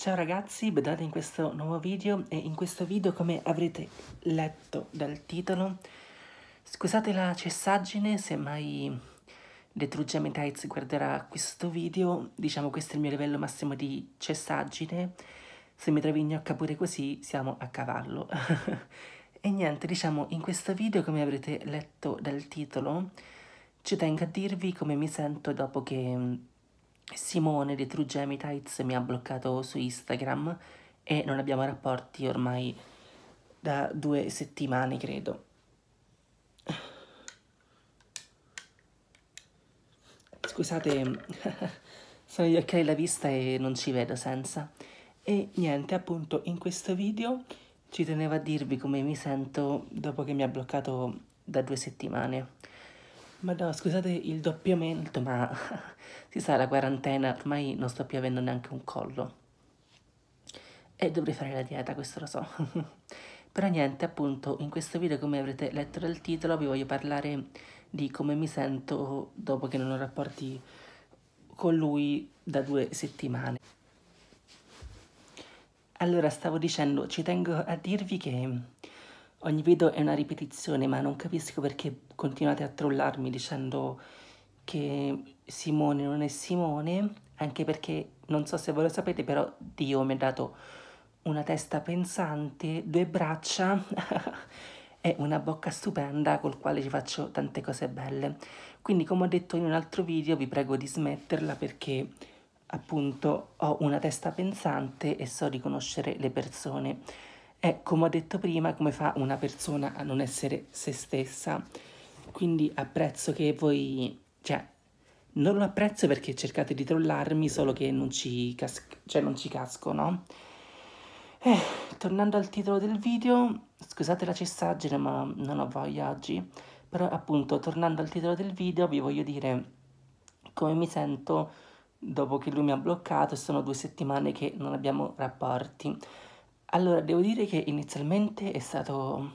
Ciao ragazzi, benvenuti in questo nuovo video e in questo video come avrete letto dal titolo scusate la cessaggine se mai Detruggiami Tights guarderà questo video diciamo questo è il mio livello massimo di cessaggine se mi trovi in gnocca pure così siamo a cavallo e niente diciamo in questo video come avrete letto dal titolo ci tengo a dirvi come mi sento dopo che Simone di True Gemitites mi ha bloccato su Instagram e non abbiamo rapporti ormai da due settimane, credo. Scusate, sono gli occhiali alla vista e non ci vedo senza. E niente, appunto, in questo video ci tenevo a dirvi come mi sento dopo che mi ha bloccato da due settimane. Ma no, scusate il doppiamento, ma si sa, la quarantena ormai non sto più avendo neanche un collo. E dovrei fare la dieta, questo lo so. Però niente, appunto, in questo video, come avrete letto dal titolo, vi voglio parlare di come mi sento dopo che non ho rapporti con lui da due settimane. Allora, stavo dicendo, ci tengo a dirvi che Ogni video è una ripetizione, ma non capisco perché continuate a trollarmi dicendo che Simone non è Simone, anche perché non so se voi lo sapete, però Dio mi ha dato una testa pensante, due braccia e una bocca stupenda col quale ci faccio tante cose belle. Quindi come ho detto in un altro video vi prego di smetterla perché appunto ho una testa pensante e so riconoscere le persone è, come ho detto prima, come fa una persona a non essere se stessa. Quindi apprezzo che voi, cioè, non lo apprezzo perché cercate di trollarmi, solo che non ci, cas- cioè non ci casco, no? Eh, tornando al titolo del video, scusate la cessaggine ma non ho voglia oggi, però appunto tornando al titolo del video vi voglio dire come mi sento dopo che lui mi ha bloccato e sono due settimane che non abbiamo rapporti. Allora, devo dire che inizialmente è stato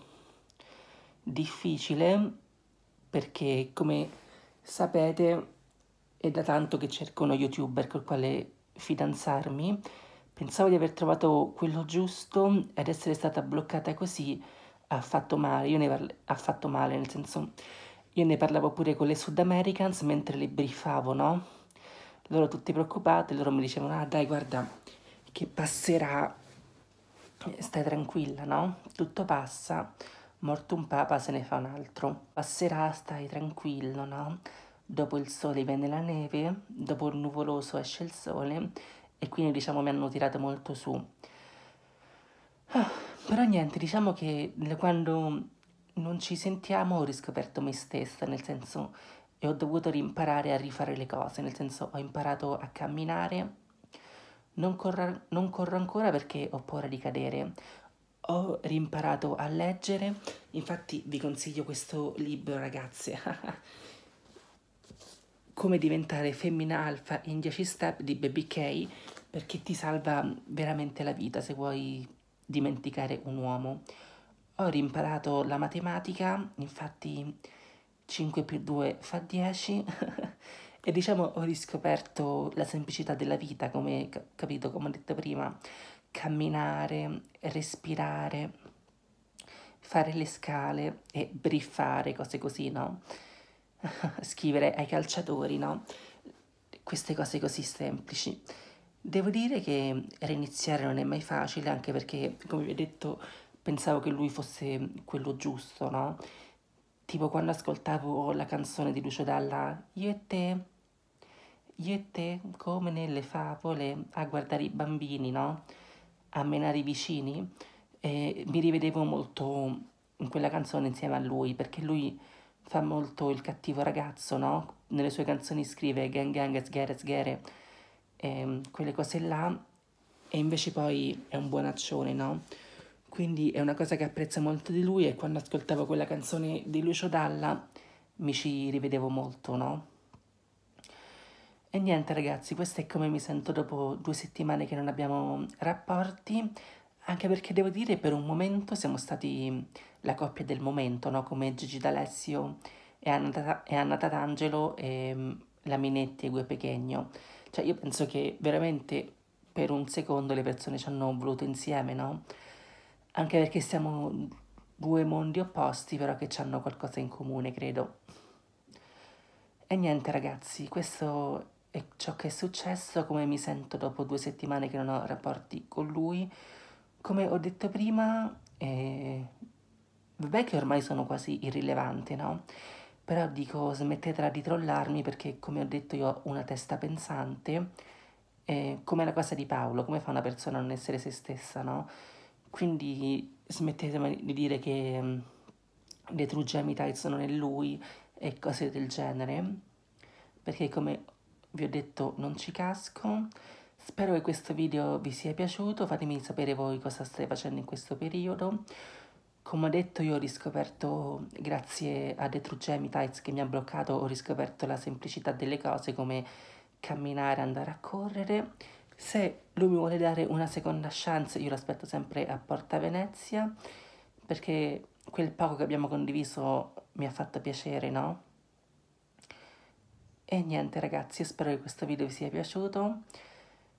difficile perché, come sapete, è da tanto che cerco uno youtuber col quale fidanzarmi. Pensavo di aver trovato quello giusto ed essere stata bloccata così ha fatto male, io ne ha fatto male, nel senso io ne parlavo pure con le Sud Americans mentre le briefavo, no? Loro tutte preoccupate, loro mi dicevano, ah dai guarda che passerà, stai tranquilla, no? Tutto passa, morto un papa se ne fa un altro. Passerà, stai tranquillo, no? Dopo il sole viene la neve, dopo il nuvoloso esce il sole e quindi diciamo mi hanno tirato molto su. Ah, però niente, diciamo che quando non ci sentiamo ho riscoperto me stessa, nel senso e ho dovuto rimparare a rifare le cose, nel senso ho imparato a camminare, non, corra, non corro ancora perché ho paura di cadere. Ho rimparato a leggere, infatti vi consiglio questo libro ragazze. Come diventare femmina alfa in 10 step di Baby K perché ti salva veramente la vita se vuoi dimenticare un uomo. Ho rimparato la matematica, infatti 5 più 2 fa 10 E diciamo ho riscoperto la semplicità della vita, come capito, come ho detto prima, camminare, respirare, fare le scale e briffare, cose così, no? Scrivere ai calciatori, no? Queste cose così semplici. Devo dire che reiniziare non è mai facile, anche perché, come vi ho detto, pensavo che lui fosse quello giusto, no? Tipo quando ascoltavo la canzone di Lucio Dalla, Io e te, io e te, come nelle favole, a guardare i bambini, no? A menare i vicini. E eh, mi rivedevo molto in quella canzone insieme a lui, perché lui fa molto il cattivo ragazzo, no? Nelle sue canzoni scrive gang gang, sghere, sghere, e ehm, quelle cose là, e invece poi è un buonaccione, no? Quindi è una cosa che apprezzo molto di lui e quando ascoltavo quella canzone di Lucio Dalla mi ci rivedevo molto, no? E niente ragazzi, questo è come mi sento dopo due settimane che non abbiamo rapporti, anche perché devo dire per un momento siamo stati la coppia del momento, no? come Gigi D'Alessio e Anna, e Anna Tatangelo e mm, la Minetti e Gue Pechegno. Cioè io penso che veramente per un secondo le persone ci hanno voluto insieme, no? Anche perché siamo due mondi opposti, però che hanno qualcosa in comune, credo. E niente ragazzi, questo e ciò che è successo, come mi sento dopo due settimane che non ho rapporti con lui. Come ho detto prima, eh, vabbè che ormai sono quasi irrilevante, no? Però dico smettetela di trollarmi perché come ho detto io ho una testa pensante, eh, come la cosa di Paolo, come fa una persona a non essere se stessa, no? Quindi smettetemi di dire che mm, le true gemitites non è lui e cose del genere, perché come vi ho detto non ci casco. Spero che questo video vi sia piaciuto, fatemi sapere voi cosa state facendo in questo periodo. Come ho detto io ho riscoperto, grazie a The True Gemi che mi ha bloccato, ho riscoperto la semplicità delle cose come camminare, andare a correre. Se lui mi vuole dare una seconda chance io l'aspetto sempre a Porta Venezia perché quel poco che abbiamo condiviso mi ha fatto piacere, no? E niente ragazzi, spero che questo video vi sia piaciuto.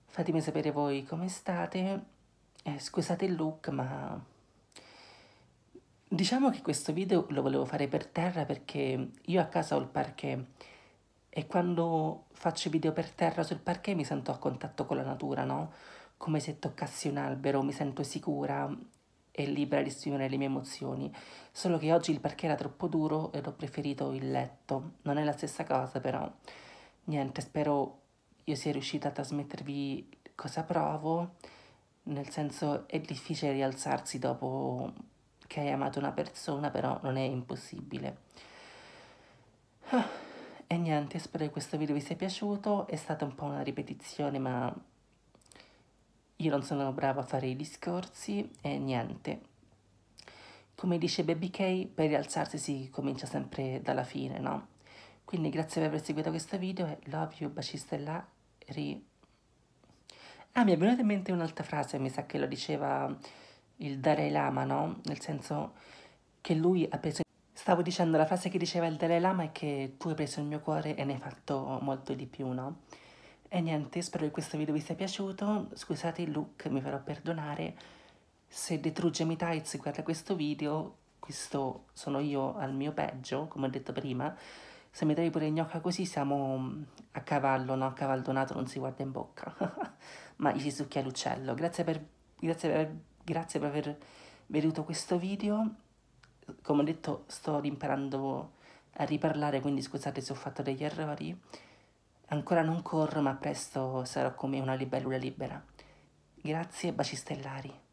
Fatemi sapere voi come state. Eh, scusate il look, ma... Diciamo che questo video lo volevo fare per terra perché io a casa ho il parquet e quando faccio video per terra sul parquet mi sento a contatto con la natura, no? Come se toccassi un albero, mi sento sicura, e libera di esprimere le mie emozioni. Solo che oggi il perché era troppo duro ed ho preferito il letto. Non è la stessa cosa però. Niente, spero io sia riuscita a trasmettervi cosa provo, nel senso è difficile rialzarsi dopo che hai amato una persona, però non è impossibile. Ah, e niente, spero che questo video vi sia piaciuto, è stata un po' una ripetizione, ma io non sono brava a fare i discorsi e niente. Come dice Baby K, per rialzarsi si comincia sempre dalla fine, no? Quindi grazie per aver seguito questo video e love you, bacistella, ri... Ah, mi è venuta in mente un'altra frase, mi sa che lo diceva il Dalai Lama, no? Nel senso che lui ha preso... Stavo dicendo la frase che diceva il Dalai Lama è che tu hai preso il mio cuore e ne hai fatto molto di più, no? E niente, spero che questo video vi sia piaciuto, scusate il look, mi farò perdonare, se Detrugge Mi Tights guarda questo video, questo sono io al mio peggio, come ho detto prima, se mi trovi pure gnocca così siamo mm, a cavallo, no? A cavallo nato non si guarda in bocca, ma gli si succhia l'uccello. Grazie per, grazie, per, grazie per aver veduto questo video, come ho detto sto imparando a riparlare, quindi scusate se ho fatto degli errori, Ancora non corro, ma presto sarò come una libellula libera. Grazie, e baci stellari.